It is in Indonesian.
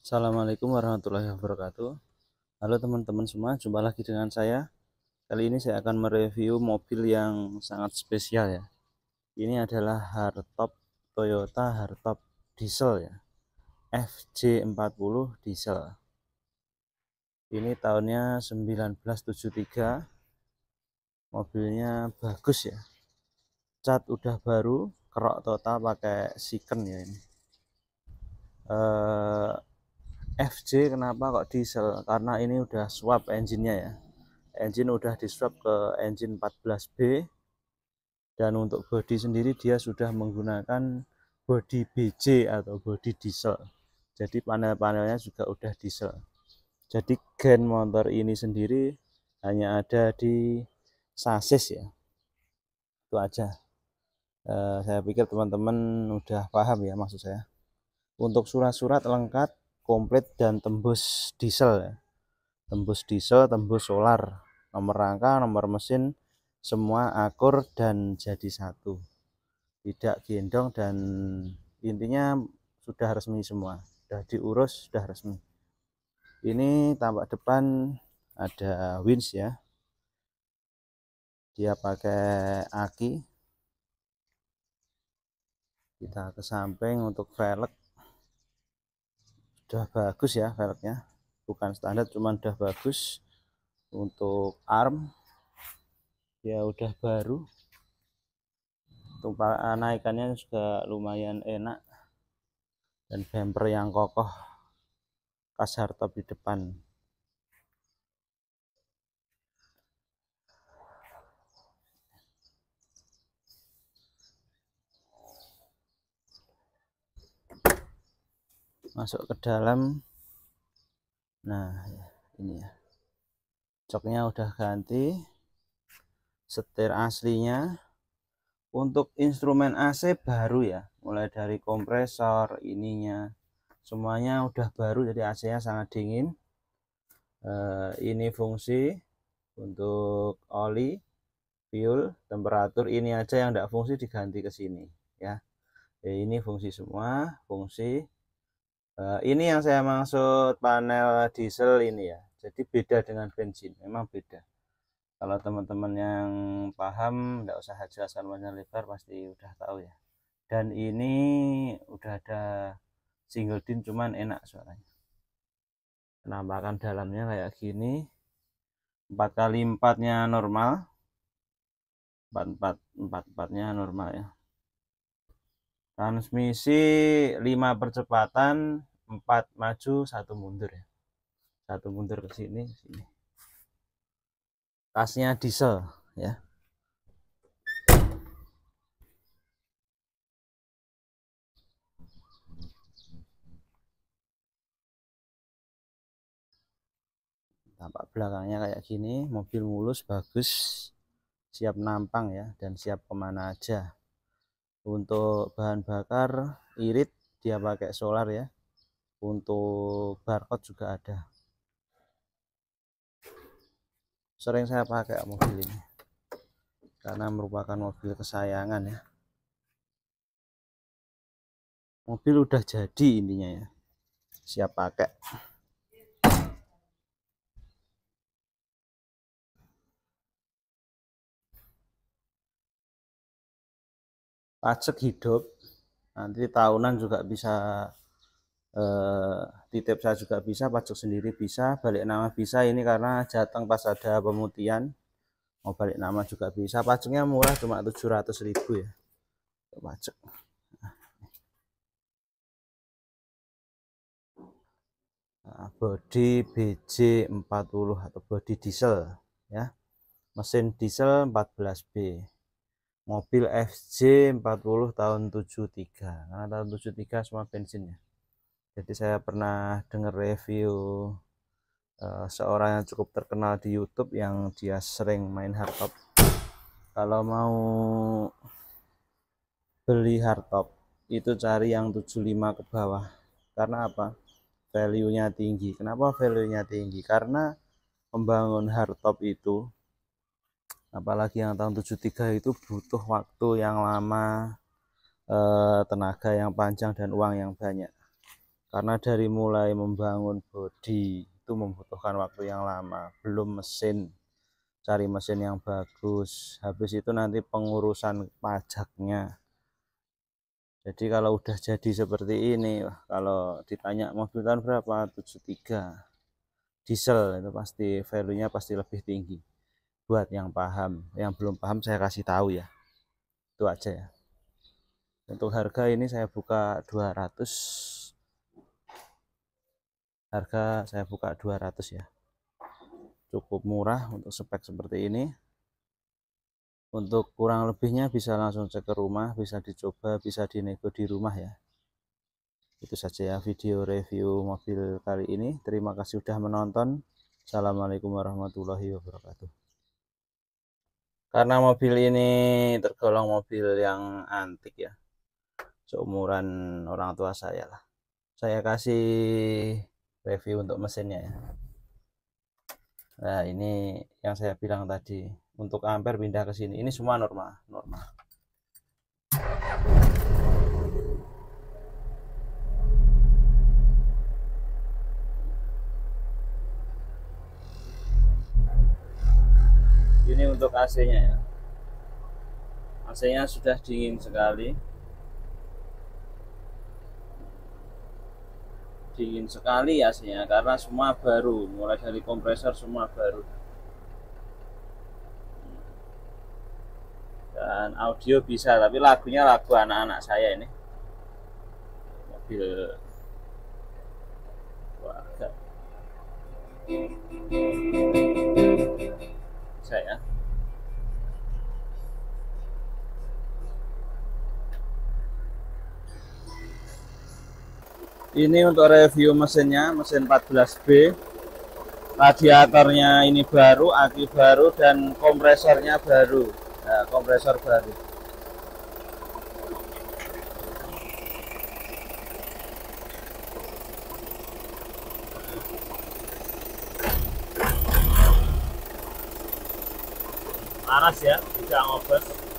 Assalamualaikum warahmatullahi wabarakatuh Halo teman-teman semua, jumpa lagi dengan saya Kali ini saya akan mereview mobil yang sangat spesial ya Ini adalah hardtop Toyota hardtop diesel ya FJ40 diesel Ini tahunnya 1973 Mobilnya bagus ya Cat udah baru, kerok total pakai siken ya ini eh, FJ kenapa kok diesel karena ini udah swap engine-nya ya engine udah di swap ke engine 14B dan untuk body sendiri dia sudah menggunakan body BJ atau body diesel jadi panel-panelnya juga udah diesel jadi gen motor ini sendiri hanya ada di sasis ya itu aja e, saya pikir teman-teman udah paham ya maksud saya untuk surat-surat lengkap komplit dan tembus diesel ya. tembus diesel tembus solar nomor rangka nomor mesin semua akur dan jadi satu tidak gendong dan intinya sudah resmi semua sudah diurus sudah resmi ini tampak depan ada winch ya dia pakai aki kita ke samping untuk velg udah bagus ya velgnya bukan standar cuman udah bagus untuk arm ya udah baru tumpah eh, naikannya juga lumayan enak dan bumper yang kokoh kasar top di depan masuk ke dalam nah ini ya coknya udah ganti setir aslinya untuk instrumen AC baru ya mulai dari kompresor ininya semuanya udah baru jadi AC nya sangat dingin eh, ini fungsi untuk oli fuel temperatur ini aja yang tidak fungsi diganti ke sini ya eh, ini fungsi semua fungsi Eh, ini yang saya maksud panel diesel ini ya jadi beda dengan bensin memang beda kalau teman-teman yang paham enggak usah jelaskan panjang lebar pasti udah tahu ya dan ini udah ada single din cuman enak suaranya penampakan dalamnya kayak gini 4 kali 4 nya normal empat 44 nya normal ya transmisi 5 percepatan empat maju satu mundur ya satu mundur ke sini sini tasnya diesel ya tampak belakangnya kayak gini mobil mulus bagus siap nampang ya dan siap kemana aja untuk bahan bakar irit dia pakai solar ya untuk barcode juga ada sering saya pakai mobil ini karena merupakan mobil kesayangan ya mobil udah jadi intinya ya siap pakai pajak hidup nanti tahunan juga bisa di eh, titip saya juga bisa pajak sendiri bisa balik nama bisa ini karena jateng pas ada pemutihan mau balik nama juga bisa pajaknya murah cuma 700 ribu ya pajak body BJ 40 atau body diesel ya mesin diesel 14B mobil FJ 40 tahun 73 karena tahun 73 semua bensinnya jadi saya pernah dengar review uh, seorang yang cukup terkenal di YouTube yang dia sering main hardtop kalau mau beli hardtop itu cari yang 75 ke bawah karena apa value-nya tinggi kenapa value-nya tinggi karena membangun hardtop itu apalagi yang tahun 73 itu butuh waktu yang lama eh, tenaga yang panjang dan uang yang banyak karena dari mulai membangun body itu membutuhkan waktu yang lama belum mesin cari mesin yang bagus habis itu nanti pengurusan pajaknya jadi kalau udah jadi seperti ini kalau ditanya mobil tahun berapa 73 diesel itu pasti value-nya pasti lebih tinggi buat yang paham yang belum paham saya kasih tahu ya itu aja ya untuk harga ini saya buka 200 harga saya buka 200 ya cukup murah untuk spek seperti ini untuk kurang lebihnya bisa langsung cek ke rumah bisa dicoba bisa dinego di rumah ya itu saja ya video review mobil kali ini terima kasih sudah menonton Assalamualaikum warahmatullahi wabarakatuh karena mobil ini tergolong mobil yang antik ya seumuran orang tua saya lah saya kasih review untuk mesinnya ya. Nah, ini yang saya bilang tadi, untuk ampere pindah ke sini. Ini semua normal, normal. Ini untuk AC-nya ya. AC-nya sudah dingin sekali. dingin sekali ya karena semua baru, mulai dari kompresor semua baru. Dan audio bisa, tapi lagunya lagu anak-anak saya ini. Mobil keluarga. ini untuk review mesinnya mesin 14B radiatornya ini baru aki baru dan kompresornya baru nah, kompresor baru panas ya tidak ngobes